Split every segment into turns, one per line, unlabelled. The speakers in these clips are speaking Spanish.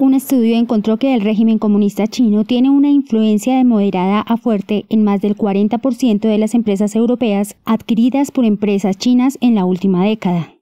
Un estudio encontró que el régimen comunista chino tiene una influencia de moderada a fuerte en más del 40% de las empresas europeas adquiridas por empresas chinas en la última década.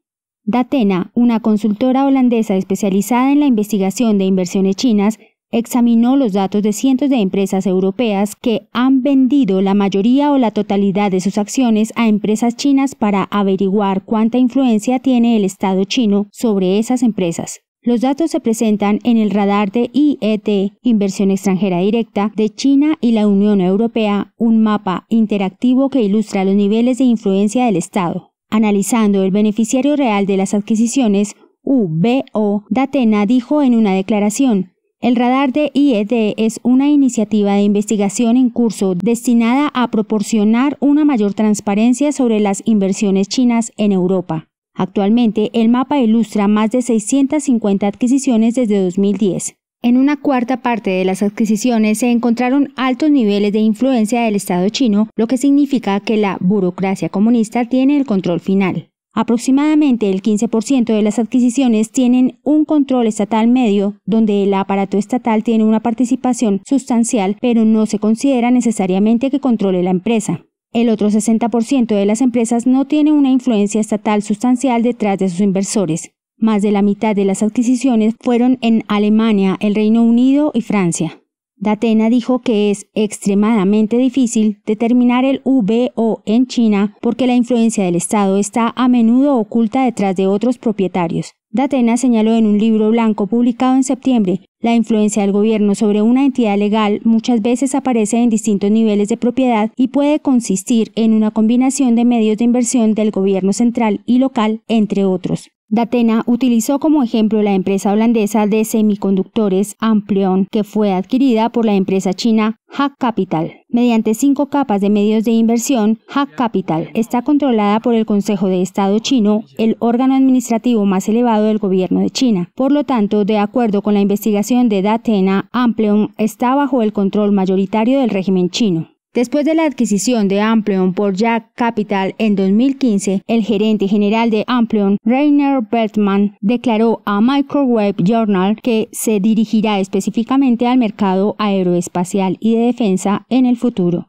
Datena, una consultora holandesa especializada en la investigación de inversiones chinas, examinó los datos de cientos de empresas europeas que han vendido la mayoría o la totalidad de sus acciones a empresas chinas para averiguar cuánta influencia tiene el Estado chino sobre esas empresas. Los datos se presentan en el radar de IET, Inversión Extranjera Directa, de China y la Unión Europea, un mapa interactivo que ilustra los niveles de influencia del Estado. Analizando el beneficiario real de las adquisiciones, UBO Datena dijo en una declaración, el radar de IED es una iniciativa de investigación en curso destinada a proporcionar una mayor transparencia sobre las inversiones chinas en Europa. Actualmente, el mapa ilustra más de 650 adquisiciones desde 2010. En una cuarta parte de las adquisiciones se encontraron altos niveles de influencia del Estado chino, lo que significa que la burocracia comunista tiene el control final. Aproximadamente el 15% de las adquisiciones tienen un control estatal medio, donde el aparato estatal tiene una participación sustancial, pero no se considera necesariamente que controle la empresa. El otro 60% de las empresas no tiene una influencia estatal sustancial detrás de sus inversores. Más de la mitad de las adquisiciones fueron en Alemania, el Reino Unido y Francia. Datena dijo que es extremadamente difícil determinar el VO en China porque la influencia del Estado está a menudo oculta detrás de otros propietarios. Datena señaló en un libro blanco publicado en septiembre, la influencia del gobierno sobre una entidad legal muchas veces aparece en distintos niveles de propiedad y puede consistir en una combinación de medios de inversión del gobierno central y local, entre otros. Datena utilizó como ejemplo la empresa holandesa de semiconductores Ampleon, que fue adquirida por la empresa china Hack Capital. Mediante cinco capas de medios de inversión, Hack Capital está controlada por el Consejo de Estado chino, el órgano administrativo más elevado del gobierno de China. Por lo tanto, de acuerdo con la investigación de Datena, Ampleon está bajo el control mayoritario del régimen chino. Después de la adquisición de Amplion por Jack Capital en 2015, el gerente general de Amplion, Rainer Bertman, declaró a Microwave Journal que se dirigirá específicamente al mercado aeroespacial y de defensa en el futuro.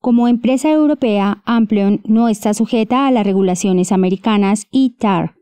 Como empresa europea, Amplion no está sujeta a las regulaciones americanas y TAR.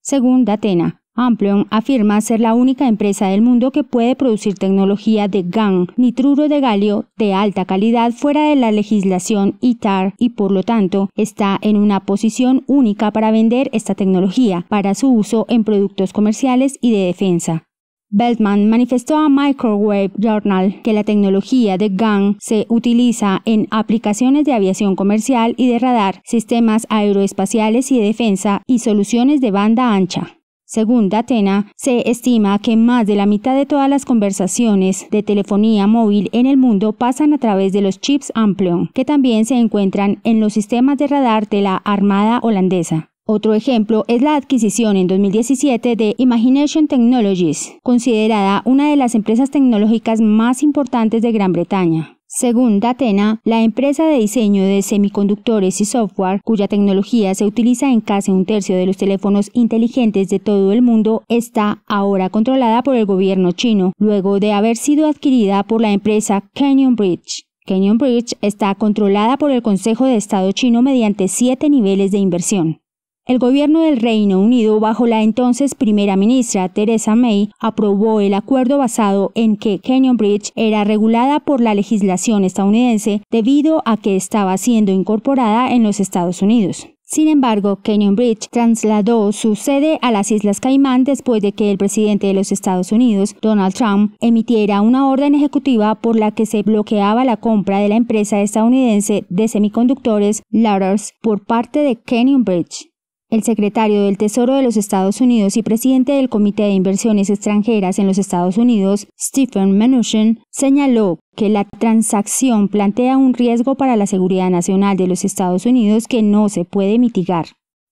Según Atena, Amplion afirma ser la única empresa del mundo que puede producir tecnología de GAN, nitruro de galio, de alta calidad fuera de la legislación ITAR y por lo tanto está en una posición única para vender esta tecnología para su uso en productos comerciales y de defensa. Beltman manifestó a Microwave Journal que la tecnología de GAN se utiliza en aplicaciones de aviación comercial y de radar, sistemas aeroespaciales y de defensa y soluciones de banda ancha. Según Datena, se estima que más de la mitad de todas las conversaciones de telefonía móvil en el mundo pasan a través de los chips Amplion, que también se encuentran en los sistemas de radar de la Armada holandesa. Otro ejemplo es la adquisición en 2017 de Imagination Technologies, considerada una de las empresas tecnológicas más importantes de Gran Bretaña. Según Datena, la empresa de diseño de semiconductores y software, cuya tecnología se utiliza en casi un tercio de los teléfonos inteligentes de todo el mundo, está ahora controlada por el gobierno chino, luego de haber sido adquirida por la empresa Canyon Bridge. Canyon Bridge está controlada por el Consejo de Estado chino mediante siete niveles de inversión. El gobierno del Reino Unido, bajo la entonces primera ministra Theresa May, aprobó el acuerdo basado en que Canyon Bridge era regulada por la legislación estadounidense debido a que estaba siendo incorporada en los Estados Unidos. Sin embargo, Canyon Bridge trasladó su sede a las Islas Caimán después de que el presidente de los Estados Unidos, Donald Trump, emitiera una orden ejecutiva por la que se bloqueaba la compra de la empresa estadounidense de semiconductores Ladders por parte de Canyon Bridge. El secretario del Tesoro de los Estados Unidos y presidente del Comité de Inversiones Extranjeras en los Estados Unidos, Stephen Mnuchin, señaló que la transacción plantea un riesgo para la seguridad nacional de los Estados Unidos que no se puede mitigar.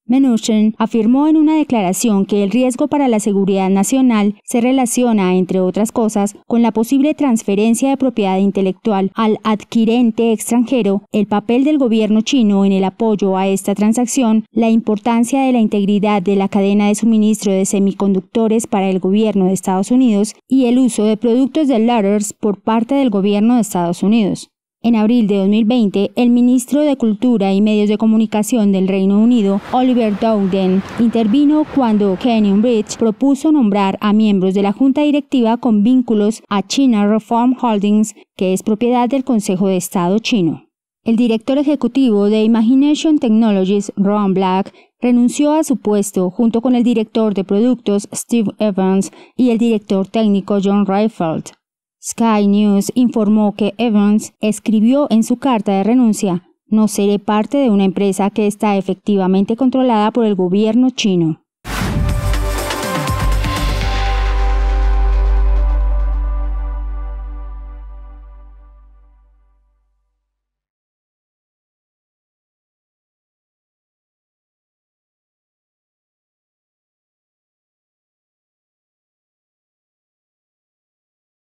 Mnuchin afirmó en una declaración que el riesgo para la seguridad nacional se relaciona, entre otras cosas, con la posible transferencia de propiedad intelectual al adquirente extranjero, el papel del gobierno chino en el apoyo a esta transacción, la importancia de la integridad de la cadena de suministro de semiconductores para el gobierno de Estados Unidos y el uso de productos de Ladders por parte del gobierno de Estados Unidos. En abril de 2020, el ministro de Cultura y Medios de Comunicación del Reino Unido, Oliver Dowden, intervino cuando Canyon Bridge propuso nombrar a miembros de la junta directiva con vínculos a China Reform Holdings, que es propiedad del Consejo de Estado chino. El director ejecutivo de Imagination Technologies, Ron Black, renunció a su puesto junto con el director de productos Steve Evans y el director técnico John Reifeld. Sky News informó que Evans escribió en su carta de renuncia, no seré parte de una empresa que está efectivamente controlada por el gobierno chino.